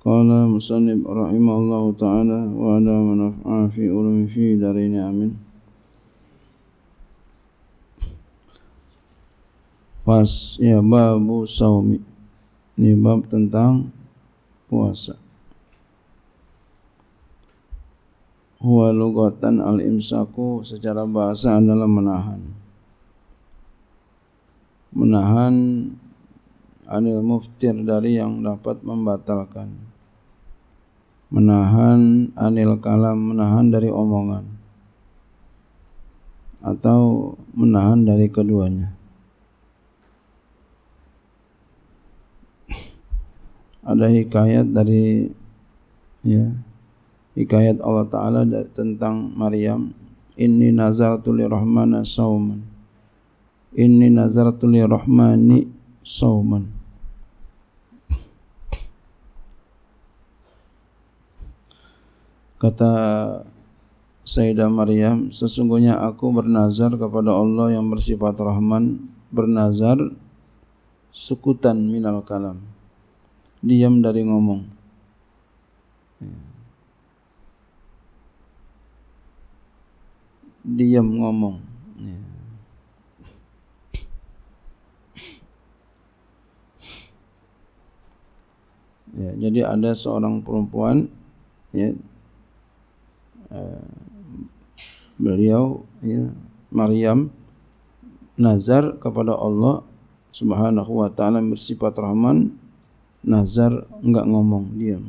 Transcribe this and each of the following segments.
Qala musannib rahimahullah ta'ala wa ala manaf'a fi ulumi fi darini amin Pas ya babu saumi Ini bab tentang puasa Huwa lugatan al-imsaku secara bahasa adalah menahan Menahan anil muftir dari yang dapat membatalkan menahan anil kalam menahan dari omongan atau menahan dari keduanya ada hikayat dari ya hikayat Allah taala tentang Maryam inni nazartu lirahmana sauman inni nazartu lirahmani sauman Kata Sayyidah Maryam, sesungguhnya aku bernazar kepada Allah yang bersifat Rahman, bernazar sukutan minal kalam. Diam dari ngomong. Diam ngomong. Ya, jadi ada seorang perempuan ya, Eh, beliau ya Maryam nazar kepada Allah Subhanahu wa taala bersifat Rahman nazar enggak ngomong diam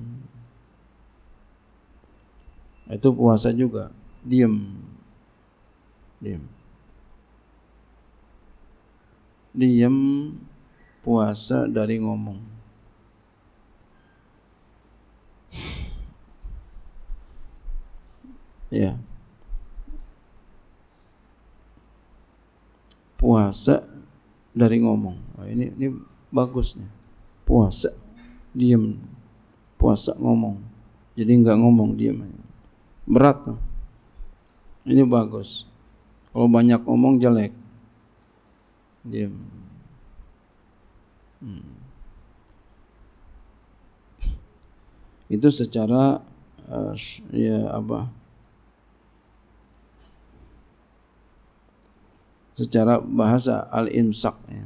itu puasa juga diam diam diam puasa dari ngomong ya puasa dari ngomong oh, ini ini bagusnya puasa diam puasa ngomong jadi nggak ngomong diam berat tuh ini bagus kalau banyak ngomong jelek diam hmm. itu secara uh, ya apa secara bahasa al-imsak ya.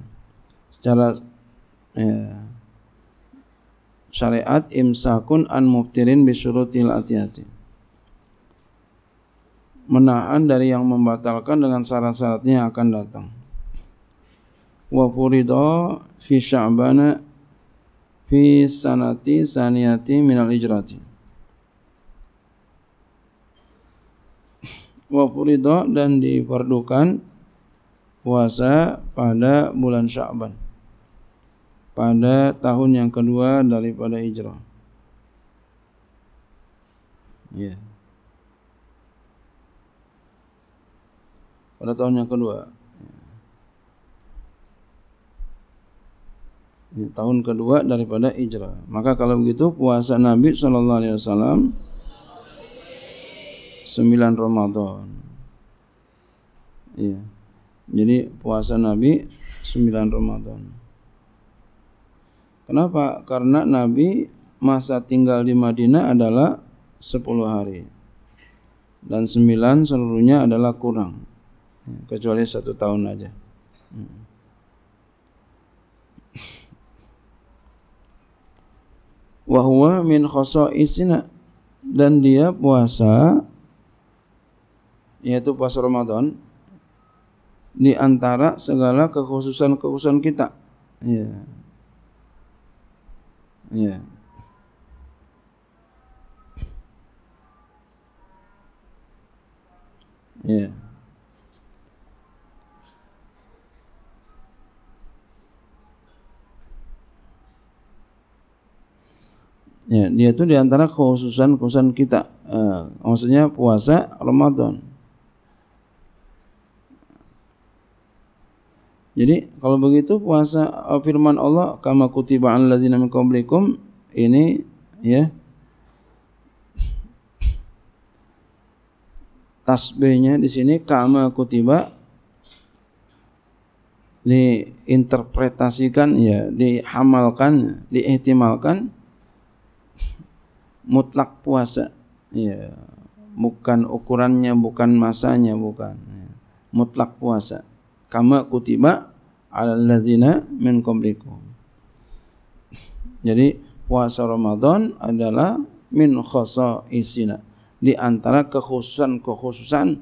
Secara ya, syariat imsakun an mubtirin bisurutil atiyati. Menahan dari yang membatalkan dengan syarat-syaratnya akan datang. Wa furida fi sya'bana fi sanati saniyati minal ijrati. Wa furida dan diperdukan puasa pada bulan Sya'ban pada tahun yang kedua daripada hijrah. Ya. Pada tahun yang kedua. Ya. ya, tahun kedua daripada hijrah. Maka kalau begitu puasa Nabi Sallallahu Alaihi Wasallam 9 Ramadan. Iya. Jadi puasa Nabi 9 Ramadan. Kenapa? Karena Nabi masa tinggal di Madinah adalah 10 hari. Dan 9 seluruhnya adalah kurang. Kecuali satu tahun aja. Wahwa hmm. min isina, Dan dia puasa, yaitu puasa Ramadan, di antara segala kekhususan-kekhususan kita. Ya. Ya. Ya. Ya, dia itu antara khususan khususan kita. Eh, maksudnya puasa Ramadan. Jadi kalau begitu puasa eh, firman Allah kama kutiba allazina min ini ya tasbihnya di sini kama kutiba diinterpretasikan ya dihamalkan diihtimalkan mutlak puasa ya bukan ukurannya bukan masanya bukan ya, mutlak puasa kama kutiba alallazina min qablikum. Jadi puasa Ramadan adalah min khasa'isina di antara kekhususan-kekhususan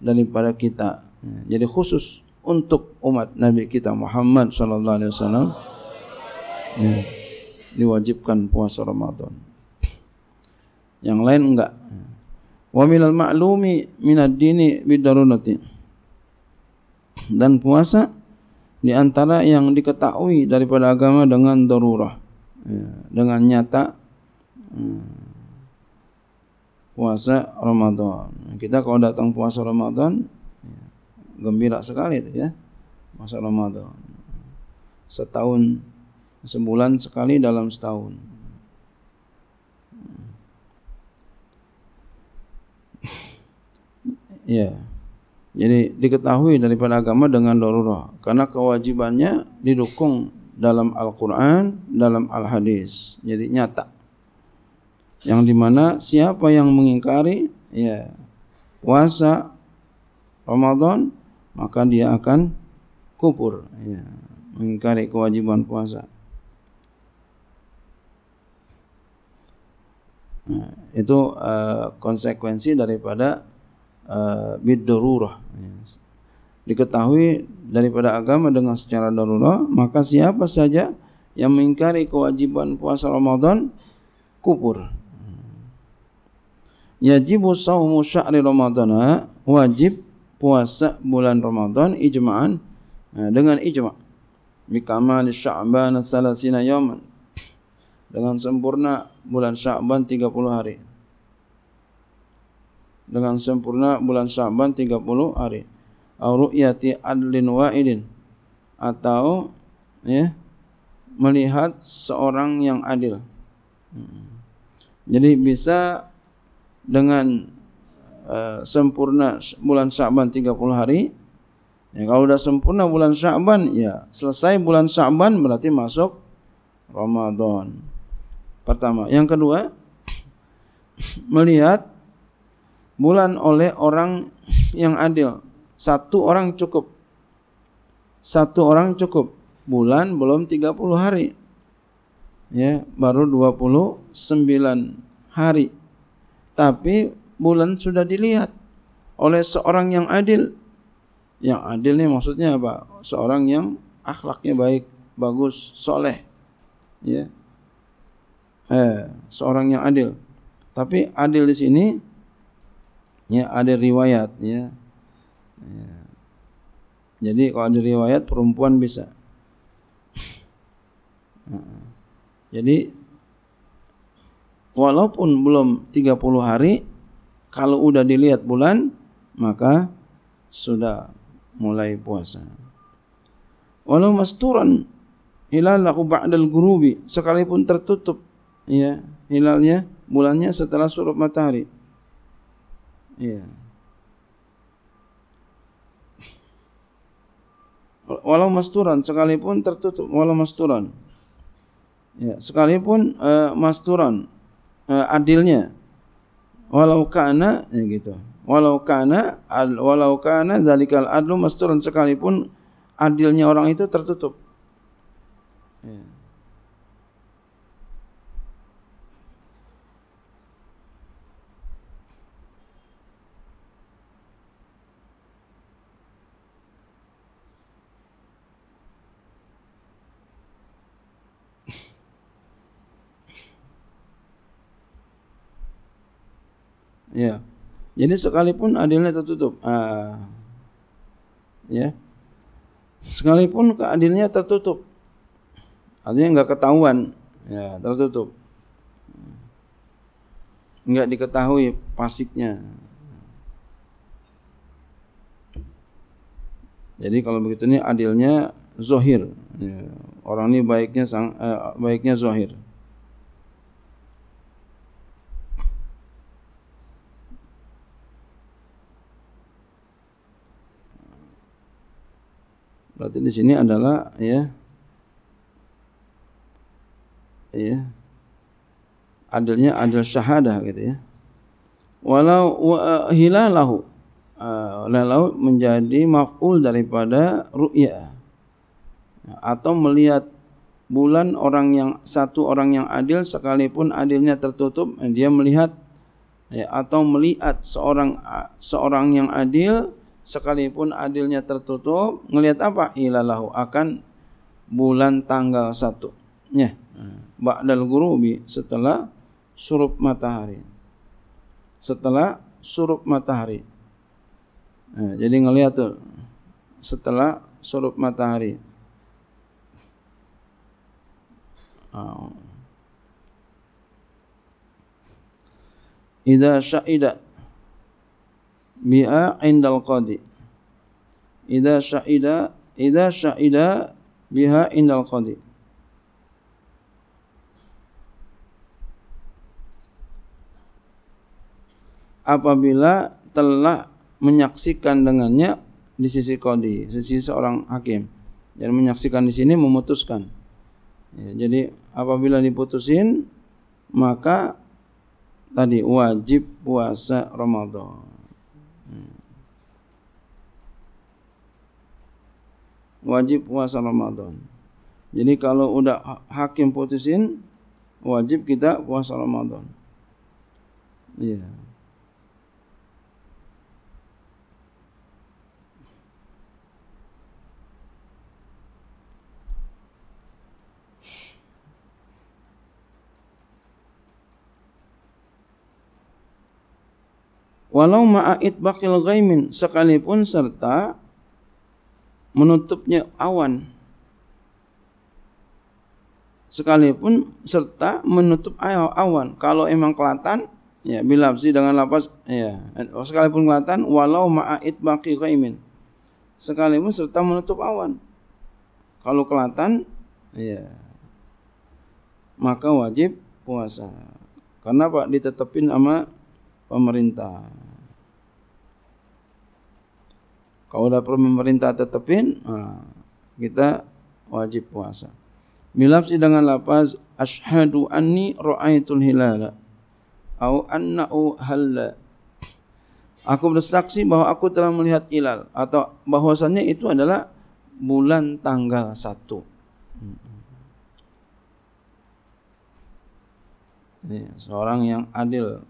daripada kita. Jadi khusus untuk umat Nabi kita Muhammad sallallahu alaihi wasallam ya, diwajibkan puasa Ramadan. Yang lain enggak. Wa minal ma'lumi minad dini bidarunati dan puasa di antara yang diketahui daripada agama dengan darurah ya, dengan nyata hmm, puasa Ramadan kita kalau datang puasa Ramadan ya, gembira sekali itu ya puasa Ramadan setahun sebulan sekali dalam setahun ya yeah. Jadi diketahui daripada agama dengan darurah karena kewajibannya didukung dalam Al-Qur'an, dalam Al-Hadis. Jadi nyata. Yang dimana siapa yang mengingkari ya puasa Ramadan maka dia akan kufur ya, mengingkari kewajiban puasa. Nah, itu uh, konsekuensi daripada uh, eh, bidarurah diketahui daripada agama dengan secara darurat maka siapa saja yang mengingkari kewajiban puasa Ramadan kufur yajibu saumu syahri Ramadana wajib puasa bulan Ramadan ijma'an eh, dengan ijma' bikamal sya'ban salasina yaman dengan sempurna bulan sya'ban 30 hari dengan sempurna bulan Syaban 30 hari. Ru'yati adlin wa'idin atau ya melihat seorang yang adil. Jadi bisa dengan uh, sempurna bulan Syaban 30 hari Ya, kalau sudah sempurna bulan Sya'ban, ya selesai bulan Sya'ban berarti masuk Ramadan. Pertama, yang kedua melihat bulan oleh orang yang adil. Satu orang cukup. Satu orang cukup. Bulan belum 30 hari. Ya, baru 29 hari. Tapi bulan sudah dilihat oleh seorang yang adil. Yang adil nih maksudnya apa? Seorang yang akhlaknya baik, bagus, soleh. Ya. Eh, seorang yang adil. Tapi adil di sini ya ada riwayat ya. ya. Jadi kalau ada riwayat perempuan bisa. jadi walaupun belum 30 hari kalau udah dilihat bulan maka sudah mulai puasa. Walau masturan aku ba'dal gurubi sekalipun tertutup ya hilalnya bulannya setelah surut matahari Iya. Walau masturan sekalipun tertutup, walau masturan. Ya, sekalipun uh, masturan uh, adilnya walau kana ya gitu. Walau kana al, walau kana zalikal adlu masturan sekalipun adilnya orang itu tertutup. Ya. Ya. Jadi sekalipun adilnya tertutup. Ah. Ya. Sekalipun keadilnya tertutup. Artinya nggak ketahuan. Ya, tertutup. nggak diketahui pasiknya. Jadi kalau begitu ini adilnya zohir. Ya. Orang ini baiknya sang, eh, baiknya zohir. Berarti di sini adalah ya ya adilnya adil syahadah gitu ya. Walau wa, hilalahu uh, ah, lalu menjadi maf'ul daripada ru'ya atau melihat bulan orang yang satu orang yang adil sekalipun adilnya tertutup dia melihat ya, atau melihat seorang ah, seorang yang adil sekalipun adilnya tertutup ngelihat apa ilalahu akan bulan tanggal satu ya ba'dal gurubi setelah surup matahari setelah surup matahari nah, jadi ngelihat tuh setelah surup matahari oh. Idza sya'ida bi'a indal qadi idza sya'ida idza sya'ida biha indal qadi apabila telah menyaksikan dengannya di sisi kodi, sisi seorang hakim. Dan menyaksikan di sini memutuskan. Ya, jadi apabila diputusin maka tadi wajib puasa Ramadan. Hmm. Wajib puasa Ramadan. Jadi kalau udah hakim putusin wajib kita puasa Ramadan. Iya. Yeah. walau ma'ait bakil ghaimin sekalipun serta menutupnya awan sekalipun serta menutup awan kalau emang kelatan ya bilapsi dengan lapas ya oh, sekalipun kelatan walau ma'ait baki ghaimin sekalipun serta menutup awan kalau kelatan ya maka wajib puasa karena Pak ditetepin sama pemerintah Kalau udah pemerintah tetepin, nah, kita wajib puasa. Bilafsi dengan lapas ashadu anni ra'aitul hilala au annahu halla. Aku bersaksi bahwa aku telah melihat hilal atau bahwasannya itu adalah bulan tanggal 1. Jadi, hmm. seorang yang adil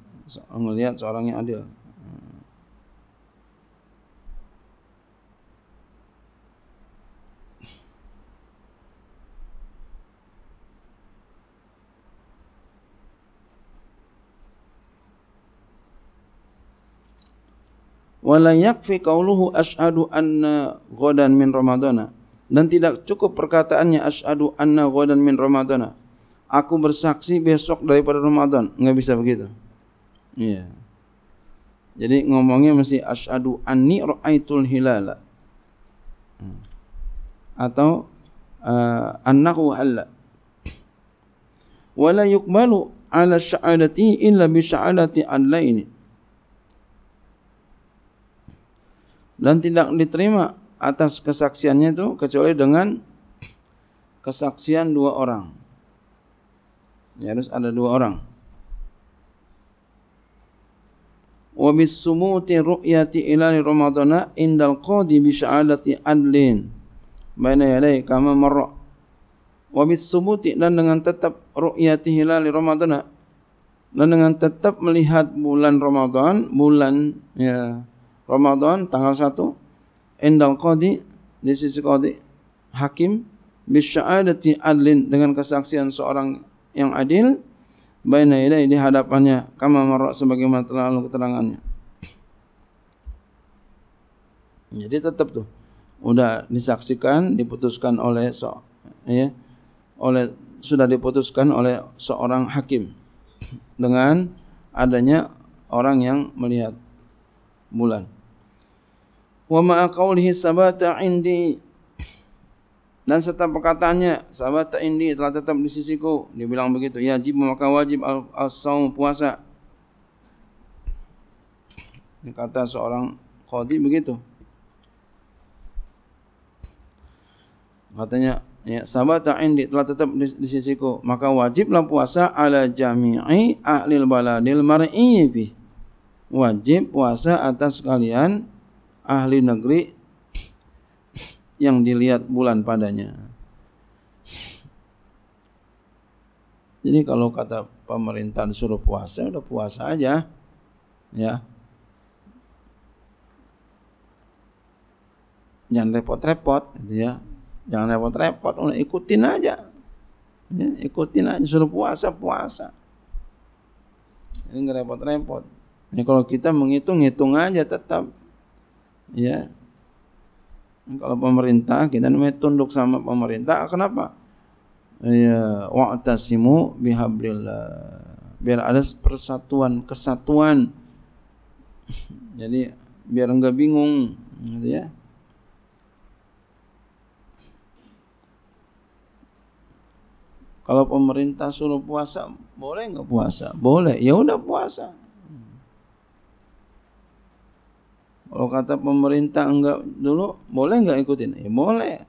melihat seorang yang adil wala yakfi qauluhu asyhadu anna ghadan min ramadana dan tidak cukup perkataannya asyhadu anna ghadan min ramadana aku bersaksi besok daripada Ramadan nggak bisa begitu iya yeah. jadi ngomongnya mesti asyhadu anni raaitul hilala atau uh, annahu halla wala yuqbalu ala sya'adati illa bi sya'adati al dan tidak diterima atas kesaksiannya itu kecuali dengan kesaksian dua orang. Ya, harus ada dua orang. Wa bisumuti ru'yati ilal Ramadana indal qadi bi syahadati adlin baina yadai kama marra. Wa bisumuti dan dengan tetap ru'yati hilal Ramadana dan dengan tetap melihat bulan Ramadan, bulan ya Ramadan tanggal 1 Indal Qadi di sisi Qadi Hakim di adlin dengan kesaksian seorang yang adil baina ini di hadapannya kama marra sebagaimana telah lalu keterangannya jadi tetap tuh udah disaksikan diputuskan oleh so ya oleh sudah diputuskan oleh seorang hakim dengan adanya orang yang melihat bulan wa ma'a qawlihi sabata indi dan serta perkataannya sabata indi telah tetap di sisiku dia bilang begitu wajib ya maka wajib as-saum puasa ini kata seorang qadi begitu katanya ya sabata indi telah tetap di, di sisiku maka wajiblah puasa ala jami'i ahlil baladil mar'i wajib puasa atas kalian ahli negeri yang dilihat bulan padanya. Jadi kalau kata pemerintah suruh puasa, udah puasa aja. Ya. Jangan repot-repot gitu ya. Jangan repot-repot, udah ikutin aja. Ya, ikutin aja suruh puasa, puasa. Ini nggak repot-repot. Ini kalau kita menghitung, hitung aja tetap ya kalau pemerintah kita namanya tunduk sama pemerintah kenapa ya wa'tasimu bihablillah biar ada persatuan kesatuan jadi biar enggak bingung gitu ya kalau pemerintah suruh puasa boleh enggak puasa boleh ya udah puasa Kalau kata pemerintah enggak dulu boleh enggak ikutin? Ya boleh.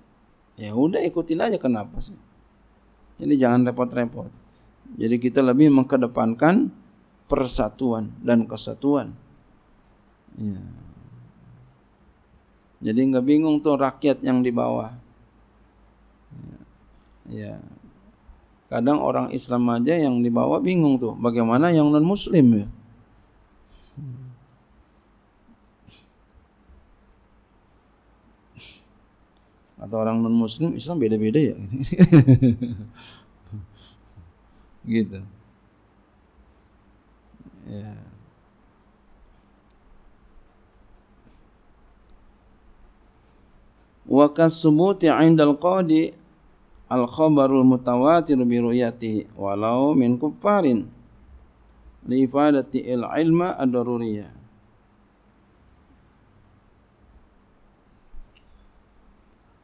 Ya udah ikutin aja kenapa sih? Jadi jangan repot-repot. Jadi kita lebih mengkedepankan persatuan dan kesatuan. Ya. Jadi enggak bingung tuh rakyat yang di bawah. Ya. Kadang orang Islam aja yang di bawah bingung tuh, bagaimana yang non Muslim ya? Hmm. atau orang non muslim Islam beda-beda ya gitu ya wa kasubuti indal al-qadi al-khabarul mutawatir bi ru'yatihi walau min kuffarin li ifadati al-ilma ad-daruriyah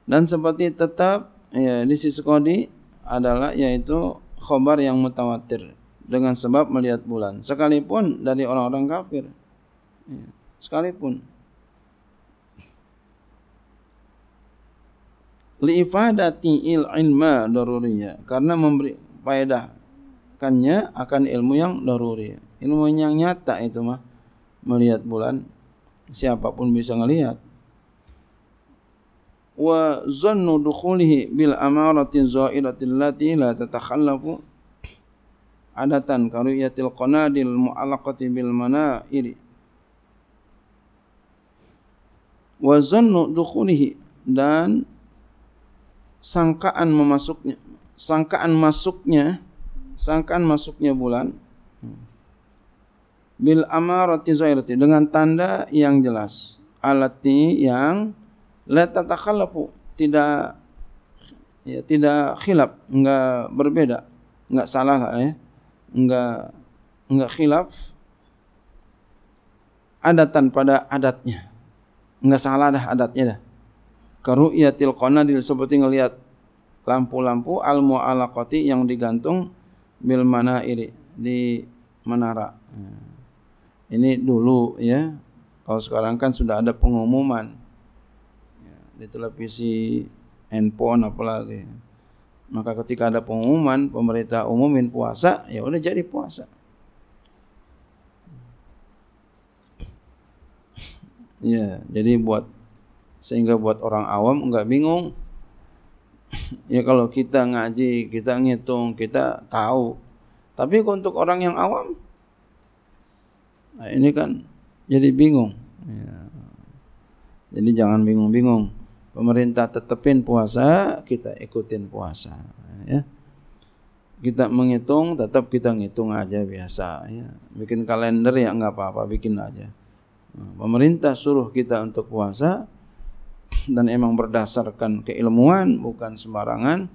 Dan seperti tetap ya, di sisi kodi adalah yaitu khobar yang mutawatir dengan sebab melihat bulan. Sekalipun dari orang-orang kafir. Ya, sekalipun. Li'ifadati il ilma daruriyah. Karena memberi faedah kannya akan ilmu yang daruri. Ilmu yang nyata itu mah. Melihat bulan. Siapapun bisa ngelihat wa zannu dukhulihi bil amarati zairatil lati la tatakhallafu adatan karuyatil qanadil mu'allaqati bil manairi wa zannu dukhulihi dan sangkaan memasuknya sangkaan masuknya sangkaan masuknya bulan bil amarati zairati dengan tanda yang jelas alati yang la tatakhallafu tidak ya tidak khilaf enggak berbeda enggak salah lah ya enggak enggak khilaf adatan pada adatnya enggak salah dah adatnya dah karu'yatil qanadil seperti ngelihat lampu-lampu al mu'alaqati yang digantung bil manairi di menara ini dulu ya kalau sekarang kan sudah ada pengumuman di televisi, handphone apalagi. Maka ketika ada pengumuman pemerintah umumin puasa, ya udah jadi puasa. Ya, jadi buat sehingga buat orang awam nggak bingung. Ya kalau kita ngaji, kita ngitung, kita tahu. Tapi untuk orang yang awam, nah ini kan jadi bingung. Ya. Jadi jangan bingung-bingung pemerintah tetepin puasa, kita ikutin puasa ya. Kita menghitung tetap kita ngitung aja biasa ya. Bikin kalender ya nggak apa-apa, bikin aja. Nah, pemerintah suruh kita untuk puasa dan emang berdasarkan keilmuan bukan sembarangan,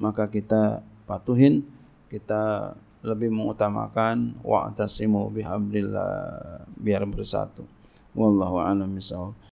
maka kita patuhin, kita lebih mengutamakan wa'tasimu bihamdillah biar bersatu. Wallahu a'lam